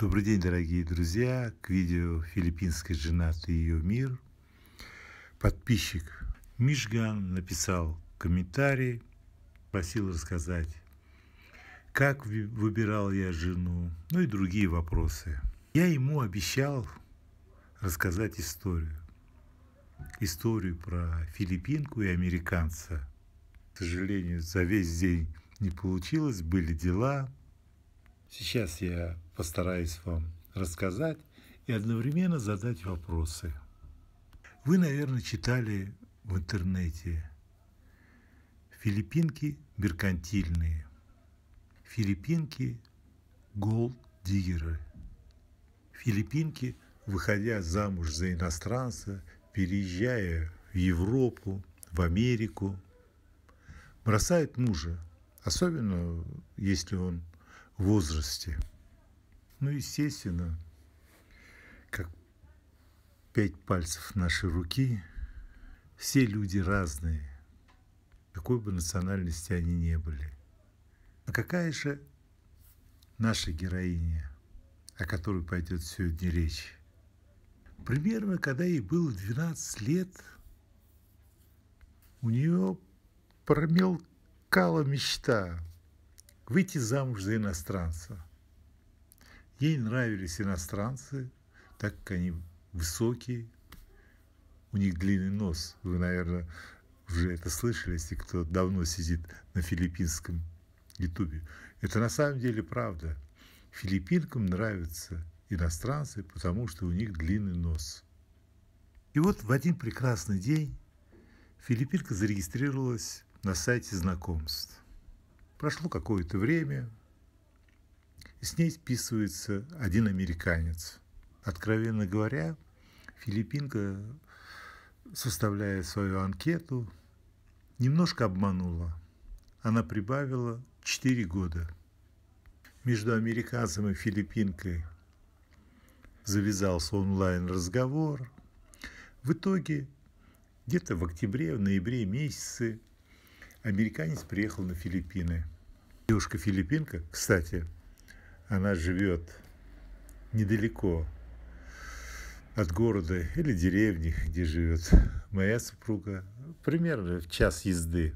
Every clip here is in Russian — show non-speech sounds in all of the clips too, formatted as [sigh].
Добрый день, дорогие друзья! К видео «Филиппинская жена. Ты ее мир». Подписчик Мишган написал комментарий, просил рассказать, как выбирал я жену, ну и другие вопросы. Я ему обещал рассказать историю. Историю про филиппинку и американца. К сожалению, за весь день не получилось, были дела. Сейчас я постараюсь вам рассказать и одновременно задать вопросы. Вы, наверное, читали в интернете «Филиппинки меркантильные», «Филиппинки голд-диггеры», «Филиппинки, выходя замуж за иностранца, переезжая в Европу, в Америку, бросает мужа, особенно если он в возрасте – ну, естественно, как пять пальцев нашей руки, все люди разные, какой бы национальности они ни были. А какая же наша героиня, о которой пойдет сегодня речь? Примерно, когда ей было 12 лет, у нее промелкала мечта выйти замуж за иностранца. Ей нравились иностранцы, так как они высокие, у них длинный нос. Вы, наверное, уже это слышали, если кто давно сидит на филиппинском ютубе. Это на самом деле правда. Филиппинкам нравятся иностранцы, потому что у них длинный нос. И вот в один прекрасный день филиппинка зарегистрировалась на сайте знакомств. Прошло какое-то время, и с ней списывается один американец. Откровенно говоря, Филиппинка, составляя свою анкету, немножко обманула. Она прибавила 4 года. Между американцем и Филиппинкой завязался онлайн-разговор. В итоге, где-то в октябре, в ноябре месяце американец приехал на Филиппины. Девушка-филиппинка, кстати, она живет недалеко от города или деревни, где живет моя супруга, примерно в час езды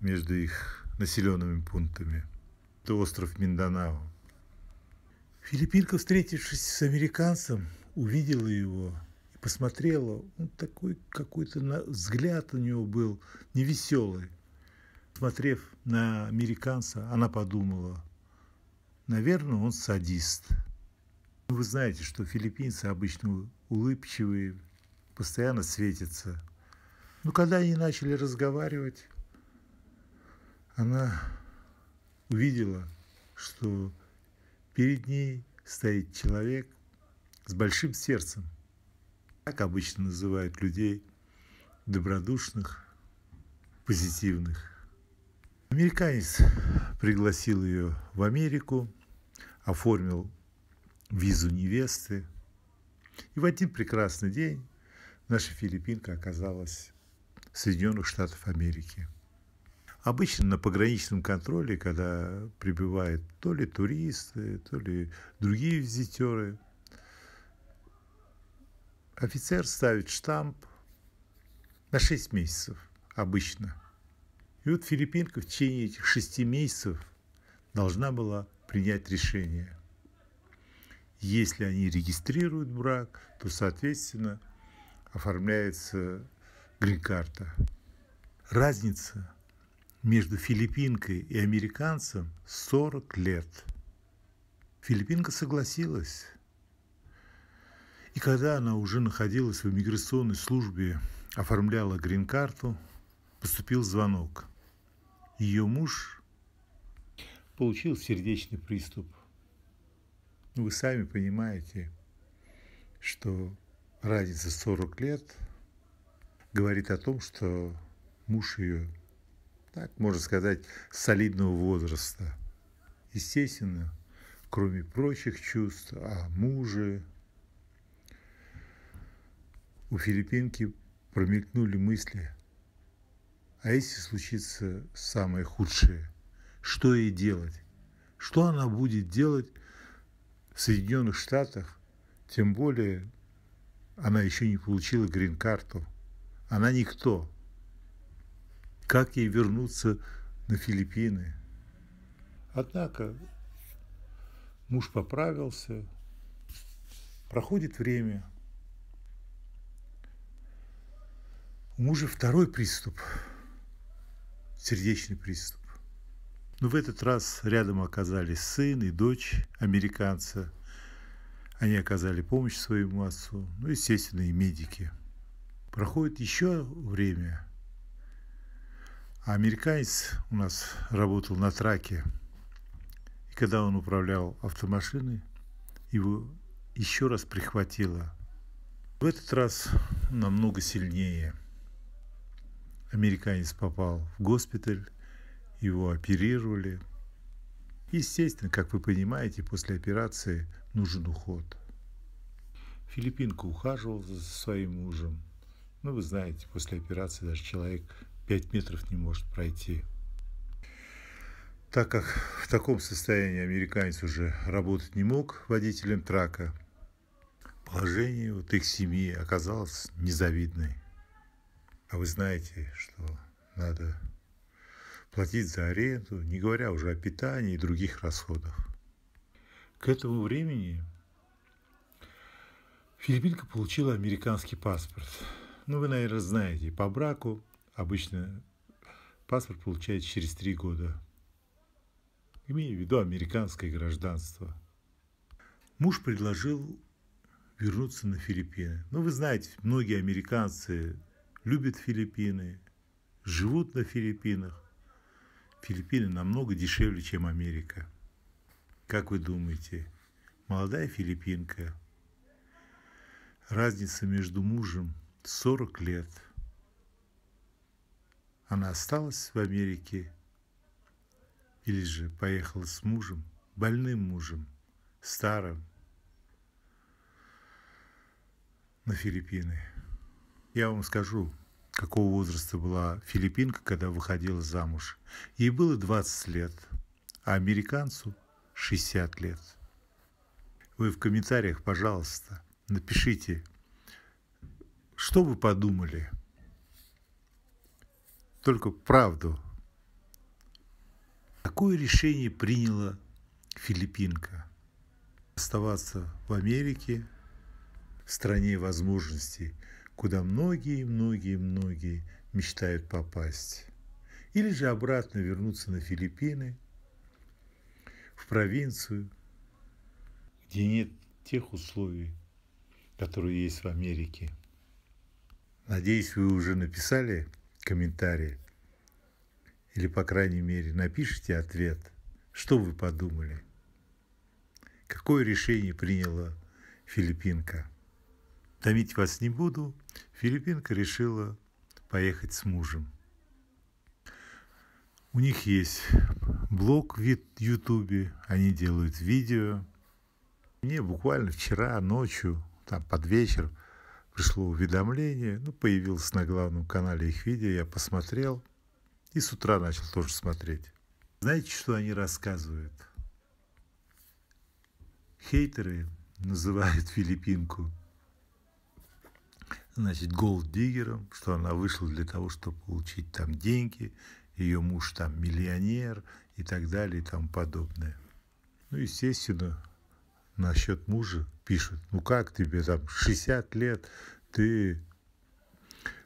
между их населенными пунктами. Это остров Минданао. Филиппинка, встретившись с американцем, увидела его и посмотрела. Он такой какой-то взгляд у него был невеселый. Смотрев на американца, она подумала – Наверное, он садист. Вы знаете, что филиппинцы обычно улыбчивые, постоянно светятся. Но когда они начали разговаривать, она увидела, что перед ней стоит человек с большим сердцем. Так обычно называют людей добродушных, позитивных. Американец пригласил ее в Америку – оформил визу невесты. И в один прекрасный день наша филиппинка оказалась в Соединенных Штатах Америки. Обычно на пограничном контроле, когда прибывают то ли туристы, то ли другие визитеры, офицер ставит штамп на 6 месяцев обычно. И вот Филиппинка в течение этих 6 месяцев должна была принять решение. Если они регистрируют брак, то, соответственно, оформляется грин-карта. Разница между филиппинкой и американцем 40 лет. Филиппинка согласилась. И когда она уже находилась в миграционной службе, оформляла грин-карту, поступил звонок. Ее муж получил сердечный приступ. Ну, вы сами понимаете, что разница 40 лет говорит о том, что муж ее, так можно сказать, солидного возраста. Естественно, кроме прочих чувств о а муже, у филиппинки промелькнули мысли, а если случится самое худшее – что ей делать? Что она будет делать в Соединенных Штатах? Тем более она еще не получила грин-карту. Она никто. Как ей вернуться на Филиппины? Однако муж поправился, проходит время. У мужа второй приступ, сердечный приступ. Но ну, в этот раз рядом оказались сын и дочь американца. Они оказали помощь своему отцу, ну, естественно, и медики. Проходит еще время, а американец у нас работал на траке. И когда он управлял автомашиной, его еще раз прихватило. В этот раз намного сильнее. Американец попал в госпиталь, его оперировали. Естественно, как вы понимаете, после операции нужен уход. Филиппинка ухаживала за своим мужем. Ну, вы знаете, после операции даже человек 5 метров не может пройти. Так как в таком состоянии американец уже работать не мог водителем трака, положение вот их семьи оказалось незавидной. А вы знаете, что надо платить за аренду, не говоря уже о питании и других расходах. К этому времени Филиппинка получила американский паспорт. Ну, вы, наверное, знаете, по браку обычно паспорт получает через три года. Имею в виду американское гражданство. Муж предложил вернуться на Филиппины. Ну, вы знаете, многие американцы любят Филиппины, живут на Филиппинах. Филиппины намного дешевле, чем Америка. Как вы думаете, молодая филиппинка, разница между мужем 40 лет. Она осталась в Америке или же поехала с мужем, больным мужем, старым, на Филиппины. Я вам скажу, какого возраста была филиппинка, когда выходила замуж. Ей было 20 лет, а американцу 60 лет. Вы в комментариях, пожалуйста, напишите, что вы подумали. Только правду. Какое решение приняла филиппинка? Оставаться в Америке, в стране возможностей – куда многие-многие-многие мечтают попасть. Или же обратно вернуться на Филиппины, в провинцию, где нет тех условий, которые есть в Америке. Надеюсь, вы уже написали комментарий, или, по крайней мере, напишите ответ, что вы подумали, какое решение приняла Филиппинка томить вас не буду, Филиппинка решила поехать с мужем. У них есть блог в Ютубе, они делают видео. Мне буквально вчера ночью, там под вечер, пришло уведомление, ну, появилось на главном канале их видео, я посмотрел и с утра начал тоже смотреть. Знаете, что они рассказывают? Хейтеры называют [laughs] Филиппинку значит, голд-диггером, что она вышла для того, чтобы получить там деньги, ее муж там миллионер и так далее и тому подобное. Ну, естественно, насчет мужа пишут, ну как тебе там 60 лет, ты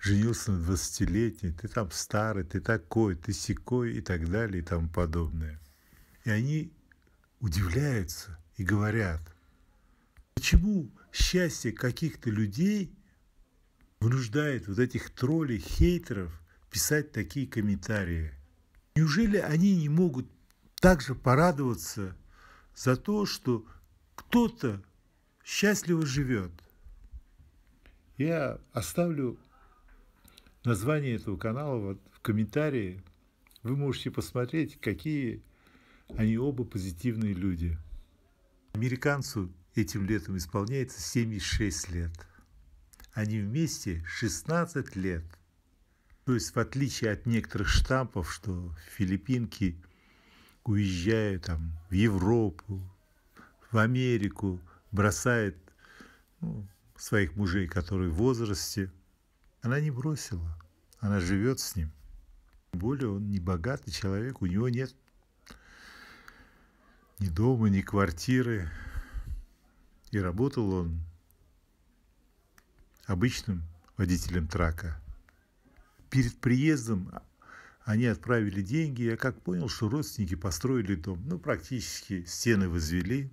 женился на 20-летней, ты там старый, ты такой, ты секой и так далее и тому подобное. И они удивляются и говорят, почему счастье каких-то людей вынуждает вот этих троллей, хейтеров писать такие комментарии? Неужели они не могут также порадоваться за то, что кто-то счастливо живет? Я оставлю название этого канала вот в комментарии. Вы можете посмотреть, какие они оба позитивные люди. Американцу этим летом исполняется 76 лет. Они вместе 16 лет. То есть в отличие от некоторых штампов, что филиппинки уезжают там, в Европу, в Америку, бросает ну, своих мужей, которые в возрасте. Она не бросила, она живет с ним. Тем более он не богатый человек, у него нет ни дома, ни квартиры. И работал он обычным водителем трака. Перед приездом они отправили деньги. Я как понял, что родственники построили дом. Ну, практически стены возвели,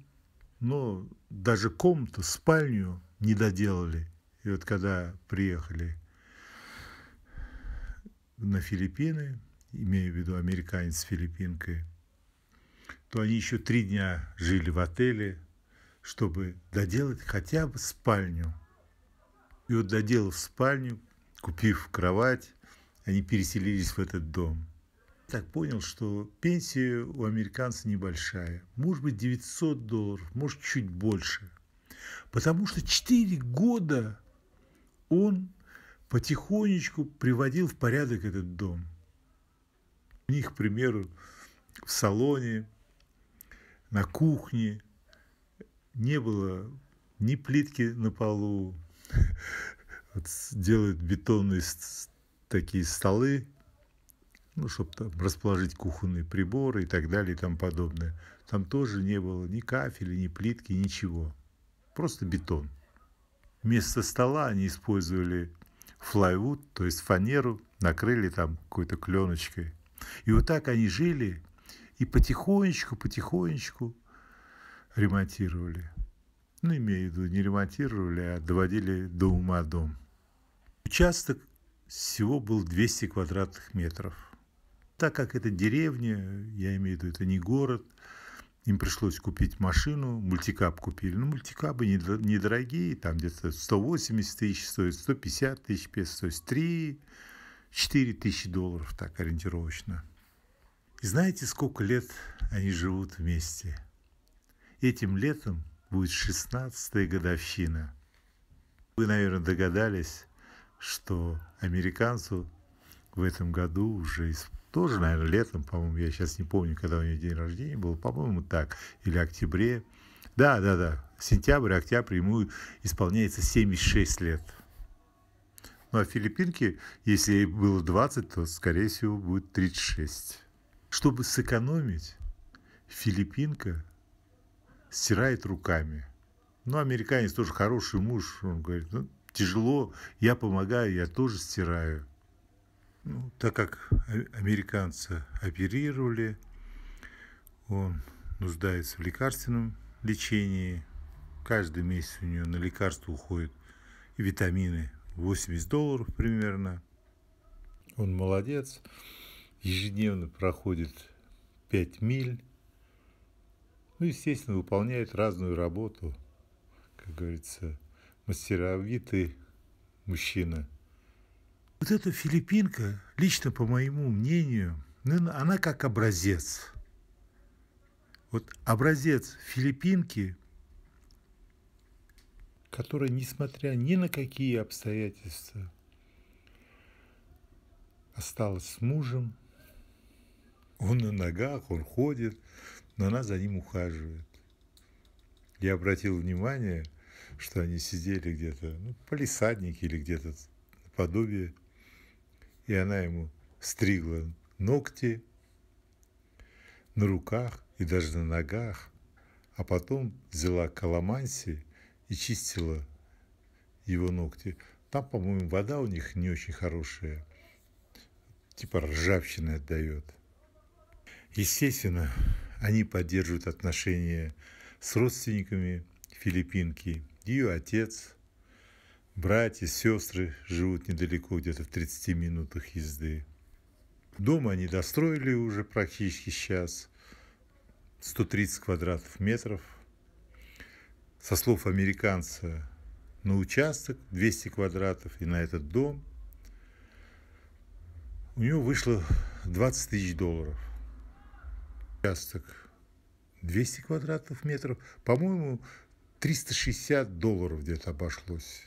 но даже комнату, спальню не доделали. И вот когда приехали на Филиппины, имею в виду американец с филиппинкой, то они еще три дня жили в отеле, чтобы доделать хотя бы спальню – и вот доделав спальню, купив кровать, они переселились в этот дом. Так понял, что пенсия у американца небольшая. Может быть 900 долларов, может чуть больше. Потому что 4 года он потихонечку приводил в порядок этот дом. У них, к примеру, в салоне, на кухне не было ни плитки на полу, вот делают бетонные такие столы, ну, чтобы там расположить кухонные приборы и так далее и тому подобное. Там тоже не было ни кафеля, ни плитки, ничего. Просто бетон. Вместо стола они использовали флайвуд, то есть фанеру, накрыли там какой-то кленочкой. И вот так они жили и потихонечку, потихонечку ремонтировали. Ну, имею в виду, не ремонтировали, а доводили до ума дом. Участок всего был 200 квадратных метров. Так как это деревня, я имею в виду, это не город, им пришлось купить машину, мультикаб купили. Ну, мультикабы недорогие, там где-то 180 тысяч стоит, 150 тысяч песо, то есть 3, 4 тысячи долларов так ориентировочно. И знаете, сколько лет они живут вместе? Этим летом будет 16-я годовщина. Вы, наверное, догадались, что американцу в этом году уже тоже, наверное, летом, по-моему, я сейчас не помню, когда у него день рождения был, по-моему, так, или октябре. Да, да, да, сентябрь, октябрь ему исполняется 76 лет. Ну, а филиппинки, если ей было 20, то, скорее всего, будет 36. Чтобы сэкономить, филиппинка стирает руками. Ну, американец тоже хороший муж, он говорит, ну, тяжело, я помогаю, я тоже стираю. Ну, так как а, американца оперировали, он нуждается в лекарственном лечении. Каждый месяц у него на лекарства уходит и витамины 80 долларов примерно. Он молодец. Ежедневно проходит 5 миль. Ну, естественно, выполняет разную работу, как говорится, мастеровитый мужчина. Вот эта филиппинка, лично по моему мнению, ну, она как образец. Вот образец филиппинки, которая несмотря ни на какие обстоятельства, осталась с мужем. Он на ногах, он ходит, но она за ним ухаживает. Я обратил внимание – что они сидели где-то, ну, полисадники или где-то подобие, и она ему стригла ногти на руках и даже на ногах, а потом взяла каламанси и чистила его ногти. Там, по-моему, вода у них не очень хорошая, типа ржавчины отдает. Естественно, они поддерживают отношения с родственниками филиппинки – ее отец, братья, сестры живут недалеко, где-то в 30 минутах езды. Дома они достроили уже практически сейчас 130 квадратов метров. Со слов американца, на участок 200 квадратов и на этот дом – у него вышло 20 тысяч долларов. Участок 200 квадратов метров. По-моему, 360 долларов где-то обошлось.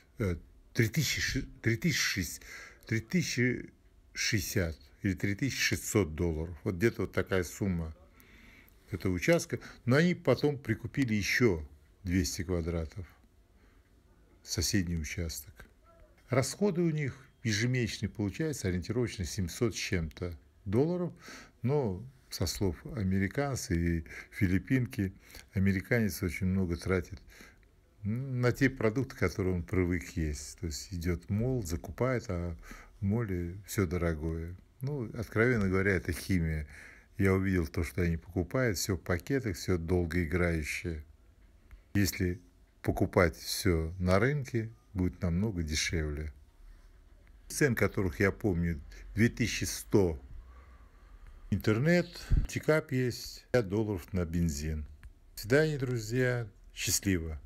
3060, э, 3060 или 3600 долларов. Вот где-то вот такая сумма этого участка. Но они потом прикупили еще 200 квадратов. Соседний участок. Расходы у них ежемесячные получается ориентировочно 700 с чем-то долларов. Но со слов американцы и филиппинки, американец очень много тратит на те продукты, которые он привык есть. То есть идет мол, закупает, а в моле все дорогое. Ну, откровенно говоря, это химия. Я увидел то, что они покупают, все в пакетах, все долгоиграющее. Если покупать все на рынке, будет намного дешевле. Цен, которых я помню, 2100 интернет, Тикап есть, 5 долларов на бензин. До свидания, друзья. Счастливо.